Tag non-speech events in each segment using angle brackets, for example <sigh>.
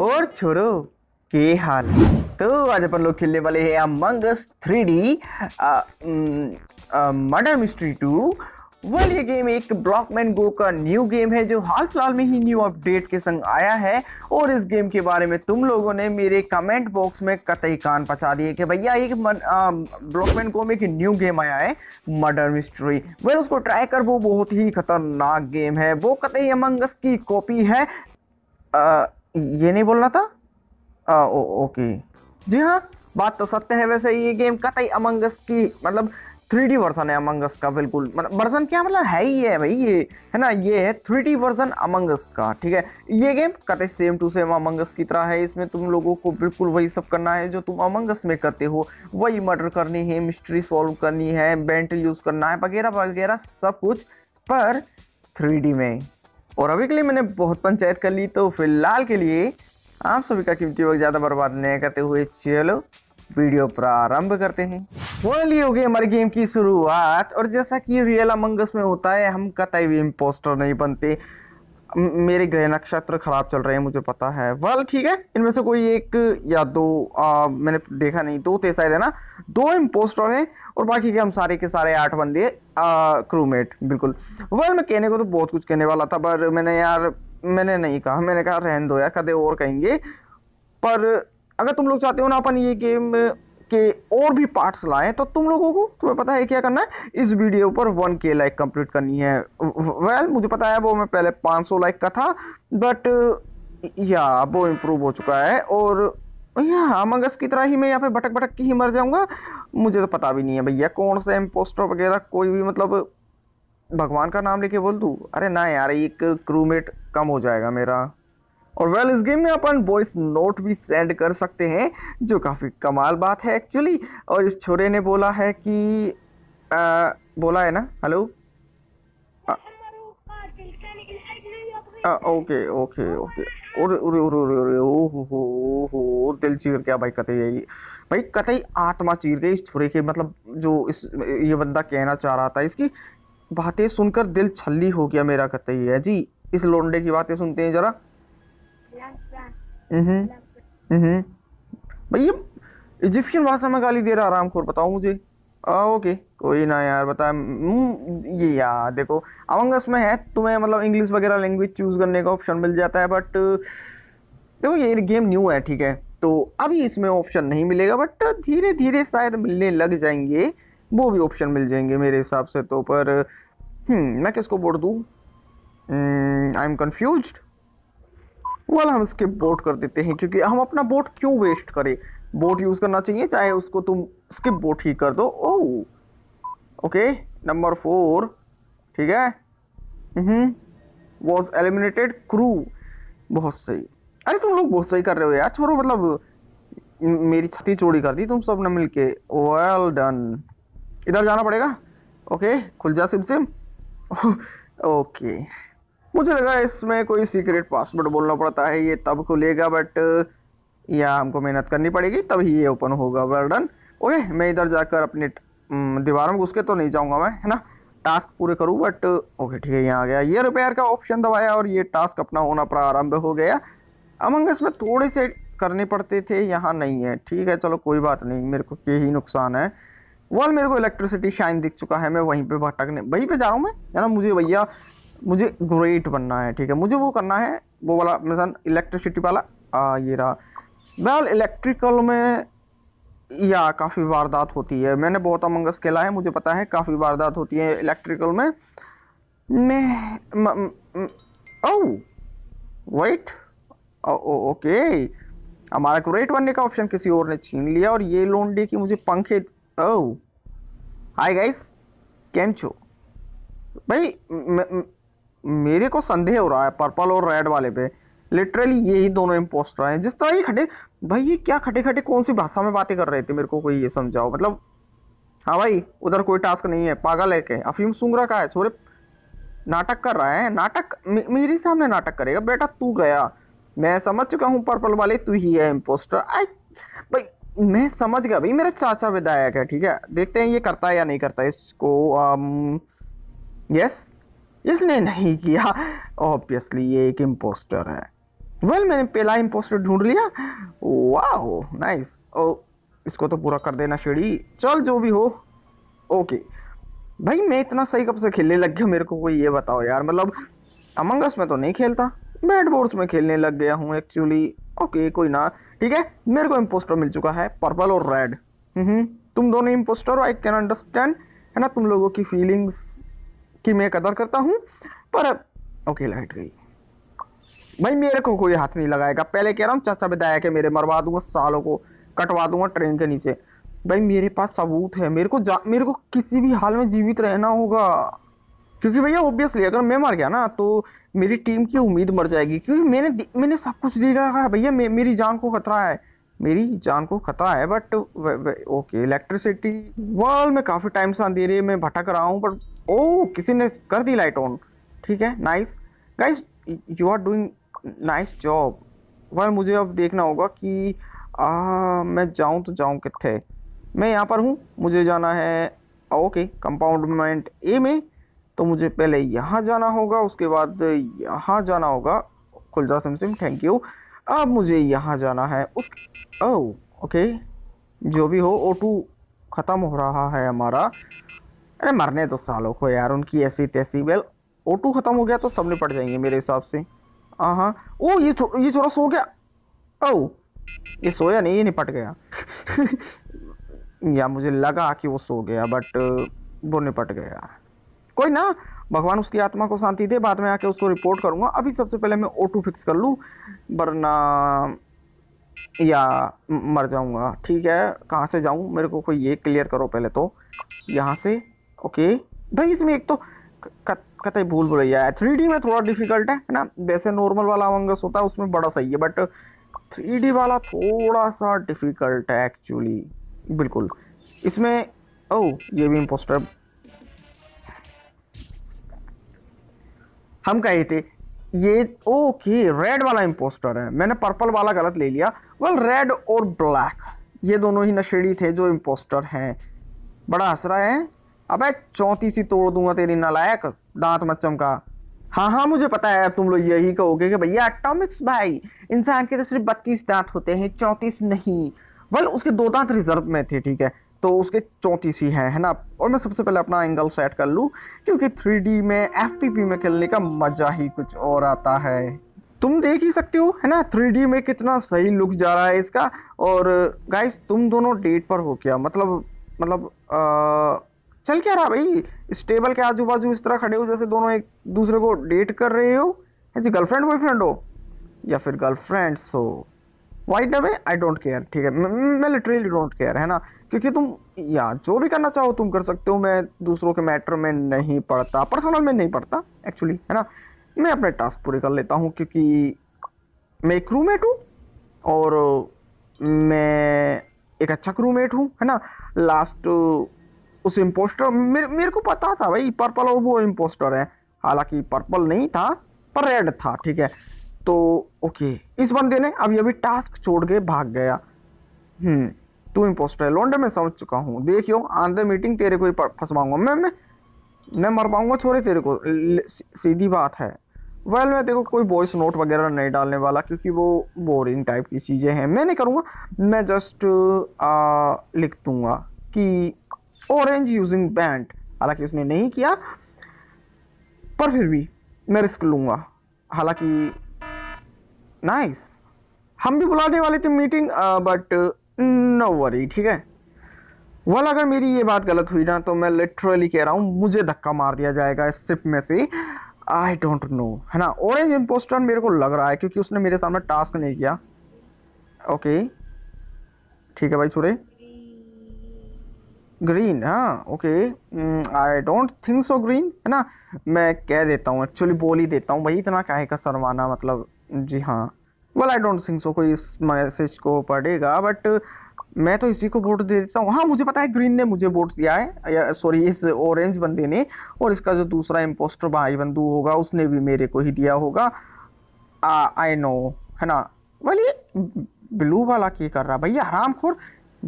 और छोरो के हाल तो आज अपन लोग खेलने वाले हैं Among Us three D murder mystery two well ये गेम एक ब्लॉकमैन गो का न्यू गेम है जो हाल फिलहाल में ही न्यू अपडेट के संग आया है और इस गेम के बारे में तुम लोगों ने मेरे कमेंट बॉक्स में कतई कान पचा दिए कि भैया एक ब्लॉकमैन गो में एक न्यू गेम आया है मर्डर मिस्ट्री वेल उसको ट्राई कर वो बहुत ही खतरनाक गेम है वो कतई अमंगस की कॉपी है आ, ये नहीं बोलना था आ, ओ, ओके जी हाँ बात तो सत्य है वैसे ये गेम कतई अमंगस की मतलब थ्री वर्जन है अमंगस का बिल्कुल मतलब वर्जन क्या मतलब है ही है भाई ये है ना ये है थ्री वर्जन अमंगस का ठीक है ये गेम कतई सेम टू सेम अमंगस की तरह है इसमें तुम लोगों को बिल्कुल वही सब करना है जो तुम अमंगस में करते हो वही मर्डर करनी है मिस्ट्री सॉल्व करनी है बेंट यूज़ करना है वगैरह वगैरह सब कुछ पर थ्री में और अभी के लिए मैंने बहुत पंचायत कर ली तो फिलहाल के लिए आप सभी का कीमती वक्त ज़्यादा बर्बाद नहीं करते हुए चलो वीडियो प्रारंभ करते हैं वो हो गई हमारी गेम की शुरुआत और जैसा कि रियल अमंगस में होता है हम कतई भी इम्पोस्टर नहीं बनते मेरे ग्रह नक्षत्र खराब चल रहे हैं मुझे पता है वाल ठीक है इनमें से कोई एक या दो आ, मैंने देखा नहीं दो थे शायद है ना दो इम्पोस्टर हैं और बाकी के हम सारे के सारे आठ बंदे क्रूमेट बिल्कुल वह मैं कहने को तो बहुत कुछ कहने वाला था पर मैंने यार मैंने नहीं कहा मैंने कहा रहन दो यार कदे और कहेंगे पर अगर तुम लोग चाहते हो ना अपन ये गेम के और भी पार्ट्स लाएं तो तुम लोगों को तुम्हें पता है क्या करना है इस वीडियो पर वन के लाइक कंप्लीट करनी है वेल well, मुझे पता है वो मैं पहले 500 लाइक का था बट या वो इम्प्रूव हो चुका है और भैया अमंग की तरह ही मैं यहाँ पे भटक भटक के ही मर जाऊँगा मुझे तो पता भी नहीं है भैया कौन सा इम्पोस्टर वगैरह कोई भी मतलब भगवान का नाम लेके बोल दूँ अरे ना यार एक क्रूमेट कम हो जाएगा मेरा और वेल इस गेम में अपन वॉइस नोट भी सेंड कर सकते हैं जो काफ़ी कमाल बात है एक्चुअली और इस छोरे ने बोला है कि आ, बोला है ना हेलो ओके ओके ओके दिल चीर गया भाई कतई यही भाई कतई आत्मा चीर गई इस छुरे के मतलब जो इस ये बंदा कहना चाह रहा था इसकी बातें सुनकर दिल छल्ली हो गया मेरा कतई है जी इस लोंडे की बातें सुनते हैं जरा हम्म हम्म, हम्म। भाई ये इजिप्शियन भाषा में गाली दे रहा आराम खोर बताओ मुझे ओके कोई ना यार बता हम्म, ये यार देखो अवंगस में है तुम्हें मतलब इंग्लिश वगैरह लैंग्वेज चूज़ करने का ऑप्शन मिल जाता है बट देखो ये गेम न्यू है ठीक है तो अभी इसमें ऑप्शन नहीं मिलेगा बट धीरे धीरे शायद मिलने लग जाएंगे वो भी ऑप्शन मिल जाएंगे मेरे हिसाब से तो पर हम्म, मैं किसको बोर्ड दू आई एम कन्फ्यूज वाला हम इसके बोट कर देते हैं क्योंकि हम अपना वोट क्यों वेस्ट करें बोट यूज़ करना चाहिए चाहे उसको तुम स्किप बोट ही कर दो ओ ओके नंबर फोर ठीक है वॉज एलिमिनेटेड क्रू बहुत सही अरे तुम लोग बहुत सही कर रहे हो यार छोड़ो मतलब मेरी छाती चोरी कर दी तुम सब ने मिल के वेल डन इधर जाना पड़ेगा ओके खुल जा सिम सिम ओके मुझे लगा इसमें कोई सीक्रेट पासवर्ड बोलना पड़ता है ये तब खुलेगा बट या हमको मेहनत करनी पड़ेगी तभी ये ओपन होगा वेल डन ओके मैं इधर जाकर अपने दीवारों में घुस के तो नहीं जाऊँगा मैं है ना टास्क पूरे करूँ बट ओके ठीक है यहाँ आ गया ये रिपेयर का ऑप्शन दबाया और ये टास्क अपना होना प्रारंभ हो गया अमंग इसमें थोड़े से करने पड़ते थे यहाँ नहीं है ठीक है चलो कोई बात नहीं मेरे को यही नुकसान है वॉल मेरे को इलेक्ट्रिसिटी शाइन दिख चुका है मैं वहीं पे भटकने वहीं पे जा रहा हूँ मैं है ना मुझे भैया मुझे ग्रेट बनना है ठीक है मुझे वो करना है वो वाला मिशन इलेक्ट्रिसिटी वाला आ, ये रहा बहरहाल इलेक्ट्रिकल में या काफ़ी वारदात होती है मैंने बहुत अमंगस खेला है मुझे पता है काफ़ी वारदात होती है इलेक्ट्रिकल में मैं म, ओ वेट ओके हमारा ग्रेट तो बनने का ऑप्शन किसी और ने छीन लिया और ये लोंडे की मुझे पंखे ओ हाय गाइस कैम छो भाई मेरे को संदेह हो रहा है पर्पल और रेड वाले पे लिटरली यही दोनों इम्पोस्टर हैं जिस तरह ये खटे भाई ये क्या खटे खटे कौन सी भाषा में बातें कर रहे थे मेरे को कोई ये समझाओ मतलब हाँ भाई उधर कोई टास्क नहीं है पागल है के अफीम सुंगरा का है छोरे नाटक कर रहा है नाटक मे, मेरे सामने नाटक करेगा बेटा तू गया मैं समझ चुका हूँ पर्पल वाले तू ही है इम्पोस्टर आई भाई मैं समझ गया भाई मेरा चाचा विधायक है ठीक है देखते हैं ये करता है या नहीं करता इसको आम, um, यस इसने नहीं किया ऑब्वियसली <laughs> ये एक इम्पोस्टर है वेल मैंने पहला इम्पोस्टर ढूंढ लिया वाह नाइस ओ इसको तो पूरा कर देना शेड़ी चल जो भी हो ओके भाई मैं इतना सही कब से खेलने लग गया मेरे को कोई ये बताओ यार मतलब अमंगस में तो नहीं खेलता बैट बोर्ड्स में खेलने लग गया हूँ एक्चुअली ओके कोई ना ठीक है मेरे को इम्पोस्टर मिल चुका है पर्पल और रेड हम्म, तुम दोनों इम्पोस्टर आई कैन अंडरस्टैंड है ना तुम लोगों की फीलिंग्स की मैं कदर करता हूँ पर ओके लाइट गई भाई मेरे को कोई हाथ नहीं लगाएगा पहले कह रहा हूँ चाचा विधायक है मेरे मरवा दूंगा सालों को कटवा दूंगा ट्रेन के नीचे भाई मेरे पास सबूत है मेरे को जा मेरे को किसी भी हाल में जीवित रहना होगा क्योंकि भैया ऑब्वियसली अगर मैं मर गया ना तो मेरी टीम की उम्मीद मर जाएगी क्योंकि मैंने मैंने सब कुछ देख रखा है भैया मे, मेरी जान को खतरा है मेरी जान को खतरा है बट ओके इलेक्ट्रिसिटी वर्ल्ड में काफ़ी टाइम से अंधेरे में भटक रहा हूँ बट ओ oh, किसी ने कर दी लाइट ऑन ठीक है nice guys you are doing nice job वह मुझे अब देखना होगा कि आ, मैं जाऊं तो जाऊं कितने मैं यहाँ पर हूँ मुझे जाना है ओके कंपाउंडमेंट ए में तो मुझे पहले यहाँ जाना होगा उसके बाद यहाँ जाना होगा खुलजा सिम सिम थैंक यू अब मुझे यहाँ जाना है उस ओ ओके जो भी हो ओ टू ख़त्म हो रहा है हमारा अरे मरने तो सालों को यार उनकी ऐसी तैसी वेल ओ टू ख़त्म हो गया तो सब निपट जाएंगे मेरे हिसाब से हाँ ओ ये छो, ये छोरा सो गया ओ ये सोया नहीं ये निपट गया <laughs> या मुझे लगा कि वो सो गया बट वो निपट गया कोई ना भगवान उसकी आत्मा को शांति दे बाद में आके उसको रिपोर्ट करूँगा अभी सबसे पहले मैं ऑटो फिक्स कर लूँ वरना या मर जाऊँगा ठीक है कहाँ से जाऊँ मेरे को कोई ये क्लियर करो पहले तो यहाँ से ओके भाई इसमें एक तो कत कहते हैं भूल भूलिया है थ्री में थोड़ा डिफिकल्ट है ना वैसे नॉर्मल वाला अमंगस होता है उसमें बड़ा सही है बट थ्री वाला थोड़ा सा डिफ़िकल्ट है एक्चुअली बिल्कुल इसमें ओ oh, ये भी इम्पोस्टर हम कहे थे ये ओके रेड वाला इम्पोस्टर है मैंने पर्पल वाला गलत ले लिया वेल रेड और ब्लैक ये दोनों ही नशेड़ी थे जो इम्पोस्टर हैं बड़ा हंस है अबे चौंतीस ही तोड़ दूंगा तेरी नालायक दांत मत चमका हाँ हाँ मुझे पता है अब तुम लोग यही कहोगे कि भैया एटॉमिक्स भाई इंसान के तो सिर्फ बत्तीस दांत होते हैं चौंतीस नहीं बल उसके दो दांत रिजर्व में थे ठीक है तो उसके चौंतीस ही हैं है ना और मैं सबसे पहले अपना एंगल सेट कर लूँ क्योंकि थ्री में एफ में खेलने का मज़ा ही कुछ और आता है तुम देख ही सकते हो है ना थ्री में कितना सही लुक जा रहा है इसका और गाइस तुम दोनों डेट पर हो क्या मतलब मतलब आ... चल क्या रहा भाई इस टेबल के आजू बाजू इस तरह खड़े हो जैसे दोनों एक दूसरे को डेट कर रहे हो है जी गर्लफ्रेंड बॉयफ्रेंड हो या फिर गर्लफ्रेंड सो वाइट डबे आई डोंट केयर ठीक है मैं लिटरली डोंट केयर है ना क्योंकि तुम या जो भी करना चाहो तुम कर सकते हो मैं दूसरों के मैटर में नहीं पढ़ता पर्सनल में नहीं पढ़ता एक्चुअली है ना मैं अपने टास्क पूरे कर लेता हूँ क्योंकि मैं एक रूममेट हूँ और मैं एक अच्छा क्रूमेट हूँ है ना लास्ट उस इम्पोस्टर मेरे मेरे को पता था भाई पर्पल और वो इम्पोस्टर है हालांकि पर्पल नहीं था पर रेड था ठीक है तो ओके इस बंदे ने अभी अभी टास्क छोड़ के भाग गया हम्म तू इम्पोस्टर है लॉन्डे में समझ चुका हूँ देखियो आन द मीटिंग तेरे को ही फंसवाऊंगा मैं मैं मैं मर पाऊंगा छोरे तेरे को सीधी बात है वेल well, मैं देखो कोई वॉइस नोट वगैरह नहीं डालने वाला क्योंकि वो बोरिंग टाइप की चीज़ें हैं मैं नहीं करूँगा मैं जस्ट आ, लिख दूँगा कि ऑरेंज यूजिंग बैंड हालांकि उसने नहीं किया पर फिर भी मैं रिस्क लूंगा हालांकि नाइस हम भी बुलाने वाले थे मीटिंग बट नो वरी ठीक है वल अगर मेरी ये बात गलत हुई ना तो मैं लिटरली कह रहा हूँ मुझे धक्का मार दिया जाएगा इस सिप में से आई डोंट नो है ना ऑरेंज इम्पोस्टर मेरे को लग रहा है क्योंकि उसने मेरे सामने टास्क नहीं किया ओके ठीक है भाई छोड़े ग्रीन हाँ okay I don't think so green है ना मैं कह देता हूँ एक्चुअली बोल ही देता हूँ भाई इतना काहे का सरवाना मतलब जी हाँ well I don't think so कोई इस मैसेज को पढ़ेगा बट मैं तो इसी को वोट दे देता हूँ हाँ मुझे पता है ग्रीन ने मुझे वोट दिया है सॉरी इस ऑरेंज बंदे ने और इसका जो दूसरा इम्पोस्टर भाई बंधु होगा उसने भी मेरे को ही दिया होगा आई ah, नो है ना वाली ब्लू वाला की कर रहा भैया हराम खोर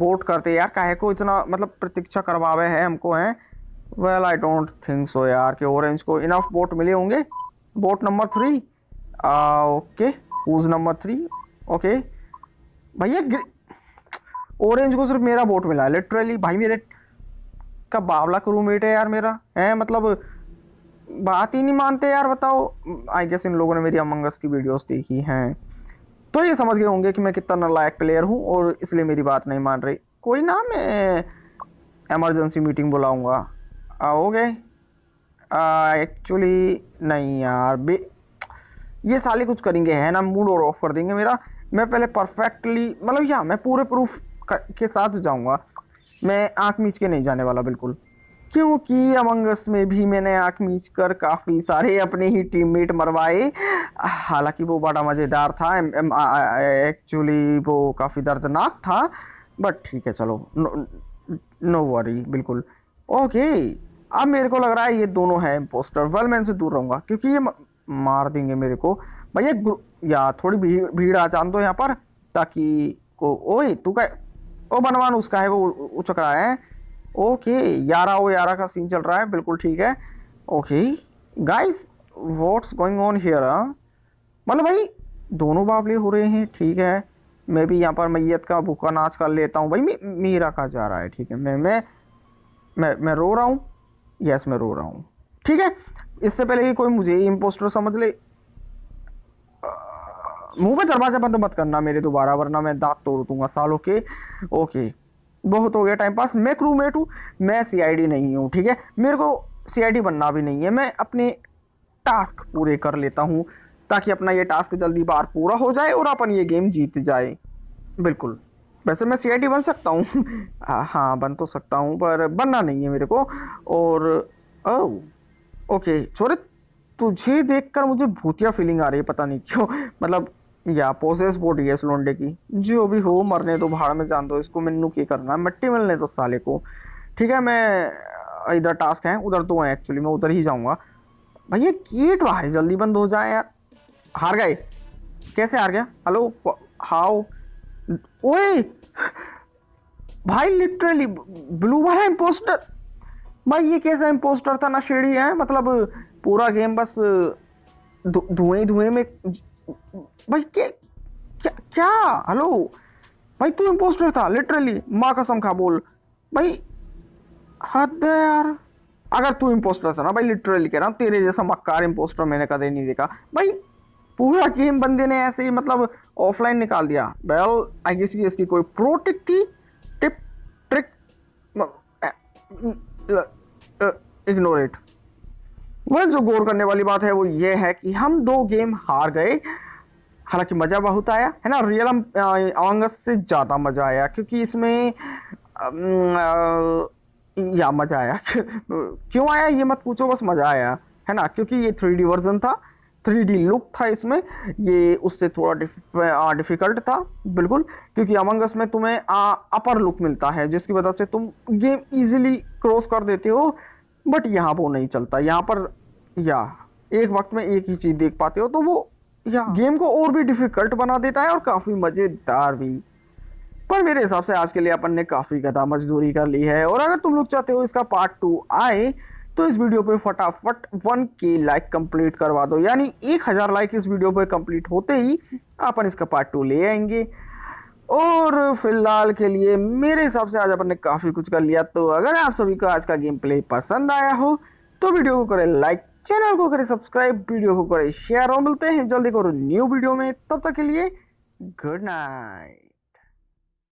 वोट करते यार काहे को इतना मतलब प्रतीक्षा करवावे है हमको हैं well I don't think so यार कि ऑरेंज को इनफ वोट मिले होंगे वोट नंबर थ्री ओके पूज नंबर थ्री ओके भैया ऑरेंज को सिर्फ मेरा वोट मिला है लिटरली भाई मेरे का बावला का रूममेट है यार मेरा है मतलब बात ही नहीं मानते यार बताओ आई गेस इन लोगों ने मेरी अमंगस की वीडियोस देखी हैं तो ये समझ गए होंगे कि मैं कितना नलायक प्लेयर हूँ और इसलिए मेरी बात नहीं मान रही कोई ना मैं एमरजेंसी मीटिंग बुलाऊँगा हो गए एक्चुअली नहीं यार बे ये साले कुछ करेंगे है ना मूड और ऑफ कर देंगे मेरा मैं पहले परफेक्टली मतलब यहाँ मैं पूरे प्रूफ के साथ जाऊँगा मैं आँख मीच के नहीं जाने वाला बिल्कुल क्योंकि अमंगस में भी मैंने आँख मीच कर काफ़ी सारे अपने ही टीममेट मरवाए हालांकि वो बड़ा मज़ेदार था एक्चुअली वो काफ़ी दर्दनाक था बट ठीक है चलो नो वरी बिल्कुल ओके अब मेरे को लग रहा है ये दोनों हैं पोस्टर वेल मैं इनसे दूर रहूँगा क्योंकि ये मार देंगे मेरे को भैया या थोड़ी भीड़ भीड़ आ जान दो यहाँ पर ताकि को ओए तू का ओ बनवान उसका है वो उचक रहा है ओके ग्यारह ओ ग्यारह का सीन चल रहा है बिल्कुल ठीक है okay guys what's going on here मतलब भाई दोनों बावले हो रहे हैं ठीक है मैं भी यहाँ पर मैयत का भूखा नाच कर लेता हूँ भाई मेरा कहा जा रहा है ठीक है मैं मैं मैं मैं रो रहा हूँ यस मैं रो रहा हूँ ठीक है इससे पहले कि कोई मुझे इम्पोस्टर समझ ले मुंह में दरवाजा बंद मत करना मेरे दोबारा वरना मैं दांत तोड़ दूंगा सालों के ओके बहुत हो गया टाइम पास मैं क्रू मेट हूँ मैं सीआईडी नहीं हूँ ठीक है मेरे को सीआईडी बनना भी नहीं है मैं अपने टास्क पूरे कर लेता हूँ ताकि अपना ये टास्क जल्दी बार पूरा हो जाए और अपन ये गेम जीत जाए बिल्कुल वैसे मैं सीआईडी बन सकता हूँ <laughs> हाँ, हाँ बन तो सकता हूँ पर बनना नहीं है मेरे को और ओ, ओके छोरे तुझे देख मुझे भूतिया फीलिंग आ रही है पता नहीं क्यों मतलब या प्रोसेस बोर्ड ये इस लोंडे की जो भी हो मरने दो तो भाड़ में जान दो इसको मैनू की करना है मिट्टी मिलने दो तो साले को ठीक है मैं इधर टास्क है उधर तो हैं एक्चुअली मैं उधर ही जाऊँगा भैया गेट बाहर जल्दी बंद हो जाए यार हार गए कैसे हार गया हेलो हाउ ओए भाई लिटरली ब्लू वाला इम्पोस्टर भाई ये कैसा इम्पोस्टर था ना शेडी है मतलब पूरा गेम बस धुएं धुएं में भाई क्या क्या क्या हेलो भाई तू इम्पोस्टर था लिटरली माँ कसम खा बोल भाई हद है यार अगर तू इम्पोस्टर था ना भाई लिटरली कह रहा हूँ तेरे जैसा मक्कार इम्पोस्टर मैंने कदे नहीं देखा भाई पूरा गेम बंदे ने ऐसे ही मतलब ऑफलाइन निकाल दिया वेल आई गेस की इसकी कोई प्रो टिक थी टिप ट्रिक इग्नोर इट वह जो गौर करने वाली बात है वो ये है कि हम दो गेम हार गए हालांकि मज़ा बहुत आया है ना रियल ऑंगस से ज़्यादा मज़ा आया क्योंकि इसमें आ, या मज़ा आया <laughs> क्यों आया ये मत पूछो बस मज़ा आया है ना क्योंकि ये थ्री वर्जन था थ्री लुक था इसमें ये उससे थोड़ा डिफ, आ, डिफिकल्ट था बिल्कुल क्योंकि अमंगस में तुम्हें आ, अपर लुक मिलता है जिसकी वजह से तुम गेम इजीली क्रॉस कर देते हो बट यहाँ वो नहीं चलता यहाँ पर या एक वक्त में एक ही चीज़ देख पाते हो तो वो या गेम को और भी डिफ़िकल्ट बना देता है और काफ़ी मज़ेदार भी पर मेरे हिसाब से आज के लिए अपन ने काफ़ी गदा मजदूरी कर ली है और अगर तुम लोग चाहते हो इसका पार्ट टू आए तो इस वीडियो पे फटाफट वन के लाइक कंप्लीट करवा दो यानी एक हज़ार लाइक इस वीडियो पे कंप्लीट होते ही अपन इसका पार्ट टू ले आएंगे और फिलहाल के लिए मेरे हिसाब से आज अपन ने काफ़ी कुछ कर लिया तो अगर आप सभी को आज का गेम प्ले पसंद आया हो तो वीडियो को करें लाइक चैनल को करें सब्सक्राइब वीडियो को करें शेयर और मिलते हैं जल्दी करो न्यू वीडियो में तब तक के लिए गुड नाइट